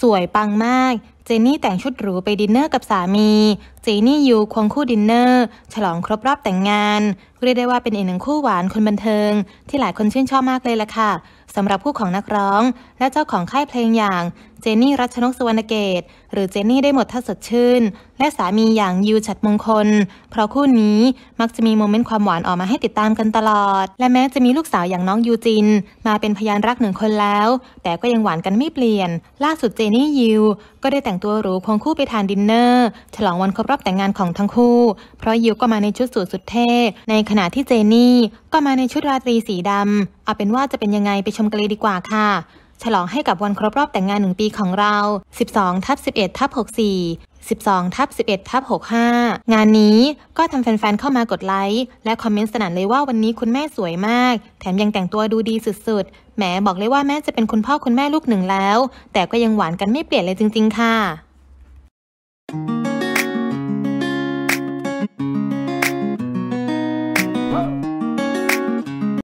สวยปังมากเจนนี่แต่งชุดหรูไปดินเนอร์กับสามี เจนนี่ยูควงคู่ดินเนอร์ฉลองครบรอบแต่งงานเรียกได้ว่าเป็นอีกหนึ่งคู่หวานคนบันเทิง ที่หลายคนชื่นชอบมากเลยล่ะค่ะสำหรับคู่ของนักร้องและเจ้าของค่ายเพลงอย่างเจนนี่รัชนกสุวรรณเกตหรือเจนนี่ได้หมดท่าสดชื่น และสามีอย่างยูฉัดมงคลเพราะคู่นี้มักจะมีโมเมนต์ความหวานออกมาให้ติดตามกันตลอด และแม้จะมีลูกสาวอย่างน้องยูจินมาเป็นพยานรักหนึ่งคนแล้ว แต่ก็ยังหวานกันไม่เปลี่ยน ล่าสุดเจนนี่ยูก็ได้แต่งตัวหรูควงคู่ไปทานดินเนอร์ ฉลองวันครบรอบแต่งงานของทั้งคู่ เพราะยิวก็มาในชุดสูทสุดเท่ในขณะที่เจนี่ก็มาในชุดราตรีสีดำเอาเป็นว่าจะเป็นยังไงไปชมกันเลยดีกว่าค่ะ ฉลองให้กับวันครบรอบแต่งงานหนึ่งปีของเรา 12ทับ11 ทับ64 12 ทับ11 ทับ65 งานนี้ก็ทำแฟนๆ เข้ามากดไลค์ และคอมเมนต์สนั่นเลยว่าวันนี้คุณแม่สวยมาก แถมยังแต่งตัวดูดีสุดๆแหมบอกเลยว่าแม่จะเป็นคุณพ่อคุณแม่ลูกหนึ่งแล้ว แต่ก็ยังหวานกันไม่เปลี่ยนเลยจริงๆค่ะ